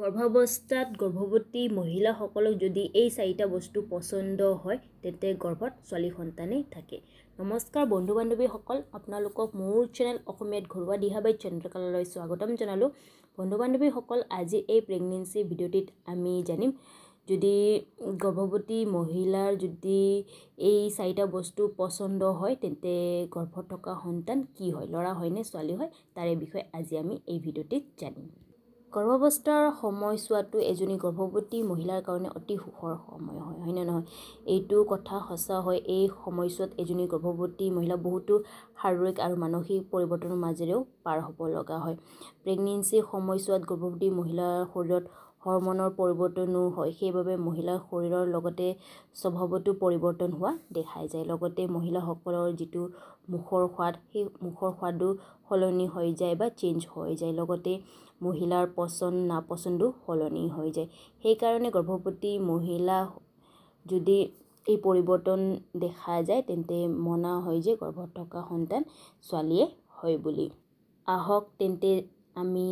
গৰ্ভাৱস্থাত গৰ্ভৱতী মহিলাসকলক যদি এই চাৰিটা বস্তু পচন্দ হয় তেন্তে গৰ্ভত ছোৱালী সন্তানেই থাকে নমস্কাৰ বন্ধু বান্ধৱীসকল আপোনালোকক মোৰ চেনেল অসমীয়াত ঘৰুৱা দিহাবাই চন্দ্ৰকালালৈ স্বাগতম জনালোঁ বন্ধু বান্ধৱীসকল আজি এই প্ৰেগনেঞ্চি ভিডিঅ'টিত আমি জানিম যদি গৰ্ভৱতী মহিলাৰ যদি এই চাৰিটা বস্তু পচন্দ হয় তেন্তে গৰ্ভত থকা সন্তান কি হয় ল'ৰা হয়নে ছোৱালী হয় তাৰে বিষয়ে আজি আমি এই ভিডিঅ'টিত জানিম গৰ্ভাৱস্থাৰ সময়ছোৱাটো এজনী গৰ্ভৱতী মহিলাৰ কাৰণে অতি সুখৰ সময় হয় হয়নে নহয় এইটো কথা সঁচা হয় এই সময়ছোৱাত এজনী গৰ্ভৱতী মহিলা বহুতো শাৰীৰিক আৰু মানসিক পৰিৱৰ্তনৰ মাজেৰেও পাৰ হ'ব লগা হয় প্ৰেগনেঞ্চিৰ সময়ছোৱাত গৰ্ভৱতী মহিলাৰ শৰীৰত হৰ্মনৰ পৰিৱৰ্তনো হয় সেইবাবে মহিলাৰ শৰীৰৰ লগতে স্বভাৱতো পৰিৱৰ্তন হোৱা দেখাই যায় লগতে মহিলাসকলৰ যিটো মুখৰ সোৱাদ সেই মুখৰ সোৱাদো সলনি হৈ যায় বা চেঞ্জ হৈ যায় লগতে মহিলাৰ পচন্দ নাপচন্দো সলনি হৈ যায় সেইকাৰণে গৰ্ভৱতী মহিলা যদি এই পৰিৱৰ্তন দেখা যায় তেন্তে মনা হয় যে গৰ্ভত থকা সন্তান ছোৱালীয়ে হয় বুলি আহক তেন্তে আমি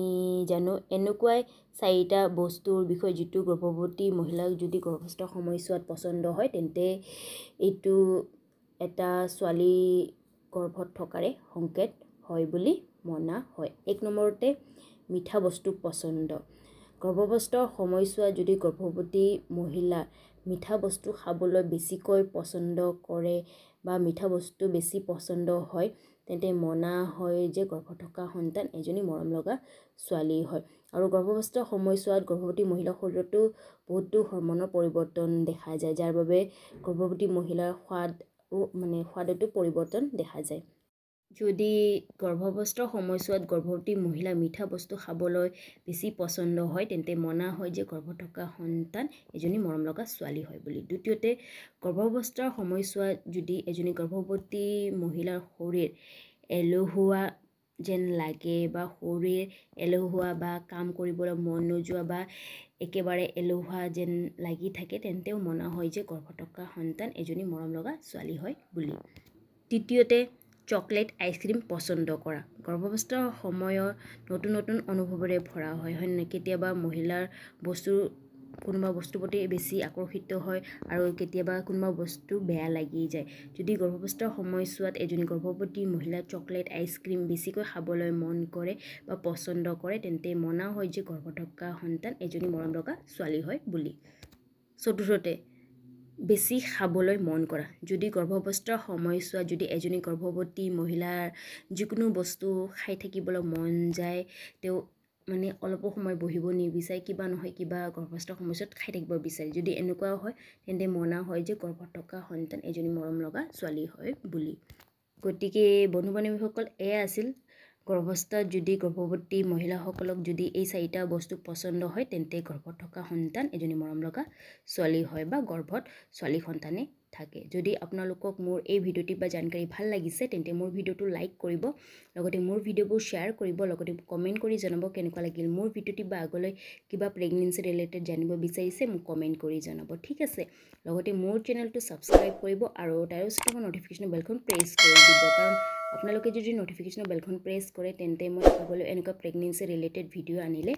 জানো এনেকুৱাই চাৰিটা বস্তুৰ বিষয়ে যিটো গৰ্ভৱতী মহিলাক যদি গৰ্ভস্থ সময়ছোৱাত পচন্দ হয় তেন্তে এইটো এটা ছোৱালী গৰ্ভত থকাৰে সংকেত হয় বুলি মনা হয় এক নম্বৰতে মিঠা বস্তু পচন্দ গৰ্ভৱস্থ সময়ছোৱাত যদি গৰ্ভৱতী মহিলা মিঠা বস্তু খাবলৈ বেছিকৈ পচন্দ কৰে বা মিঠা বস্তু বেছি পচন্দ হয় তেন্তে মনা হয় যে গৰ্ভ থকা সন্তান এজনী মৰম লগা ছোৱালী হয় আৰু গৰ্ভৱস্থ সময়ছোৱাত গৰ্ভৱতী মহিলাৰ শৰীৰতো বহুতো হৰ্মনৰ পৰিৱৰ্তন দেখা যায় যাৰ বাবে গৰ্ভৱতী মহিলাৰ সোৱাদ মানে সোৱাদতো পৰিৱৰ্তন দেখা যায় যদি গৰ্ভাৱস্থ সময়ছোৱাত গৰ্ভৱতী মহিলা মিঠা বস্তু খাবলৈ বেছি পচন্দ হয় তেন্তে মনা হয় যে গৰ্ভ থকা সন্তান এজনী মৰম লগা ছোৱালী হয় বুলি দ্বিতীয়তে গৰ্ভাৱস্থাৰ সময়ছোৱাত যদি এজনী গৰ্ভৱতী মহিলাৰ শৰীৰ এলহুৱা যেন লাগে বা শৰীৰ এলহুৱা বা কাম কৰিবলৈ মন নোযোৱা বা একেবাৰে এলহুৱা যেন লাগি থাকে তেন্তেও মনা হয় যে গৰ্ভ থকা সন্তান এজনী মৰম লগা ছোৱালী হয় বুলি তৃতীয়তে চকলেট আইচক্ৰীম পচন্দ কৰা গৰ্ভৱস্থ সময়ৰ নতুন নতুন অনুভৱেৰে ভৰা হয় হয়নে কেতিয়াবা মহিলাৰ বস্তু কোনোবা বস্তুৰ প্ৰতি বেছি আকৰ্ষিত হয় আৰু কেতিয়াবা কোনোবা বস্তু বেয়া লাগি যায় যদি গৰ্ভৱস্থ সময়ছোৱাত এজনী গৰ্ভৱতী মহিলা চকলেট আইচক্ৰীম বেছিকৈ খাবলৈ মন কৰে বা পচন্দ কৰে তেন্তে মনা হয় যে গৰ্ভ থকা সন্তান এজনী মৰম লগা ছোৱালী হয় বুলি চতুৰ্থতে বেছি খাবলৈ মন কৰা যদি গৰ্ভৱস্থাৰ সময়ছোৱা যদি এজনী গৰ্ভৱতী মহিলাৰ যিকোনো বস্তু খাই থাকিবলৈ মন যায় তেওঁ মানে অলপ সময় বহিব নিবিচাৰে কিবা নহয় কিবা গৰ্ভস্থৰ সময়ছোৱাত খাই থাকিব বিচাৰে যদি এনেকুৱা হয় তেন্তে মনা হয় যে গৰ্ভত থকা সন্তান এজনী মৰম লগা ছোৱালী হয় বুলি গতিকে বন্ধু বান্ধৱীসকল এয়া আছিল গৰ্ভস্থত যদি গৰ্ভৱতী মহিলাসকলক যদি এই চাৰিটা বস্তু পচন্দ হয় তেন্তে গৰ্ভত থকা সন্তান এজনী মৰম লগা ছোৱালী হয় বা গৰ্ভত ছোৱালী সন্তানে থাকে যদি আপোনালোকক মোৰ এই ভিডিঅ'টি বা জানকাৰী ভাল লাগিছে তেন্তে মোৰ ভিডিঅ'টো লাইক কৰিব লগতে মোৰ ভিডিঅ'বোৰ শ্বেয়াৰ কৰিব লগতে কমেণ্ট কৰি জনাব কেনেকুৱা লাগিল মোৰ ভিডিঅ'টি বা আগলৈ কিবা প্ৰেগনেঞ্চি ৰিলেটেড জানিব বিচাৰিছে মোক কমেণ্ট কৰি জনাব ঠিক আছে লগতে মোৰ চেনেলটো ছাবস্ক্ৰাইব কৰিব আৰু তাৰ ওচৰত মই নটিফিকেশ্যন বেলখন প্ৰেছ কৰি দিব কাৰণ আপোনালোকে যদি নটিফিকেশ্যনৰ বেলখন প্ৰেছ কৰে তেন্তে মই চাবলৈ এনেকুৱা প্ৰেগনেঞ্চি ৰিলেটেড ভিডিঅ' আনিলে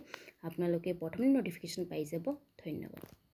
আপোনালোকে প্ৰথমে নটিফিকেশ্যন পাই যাব ধন্যবাদ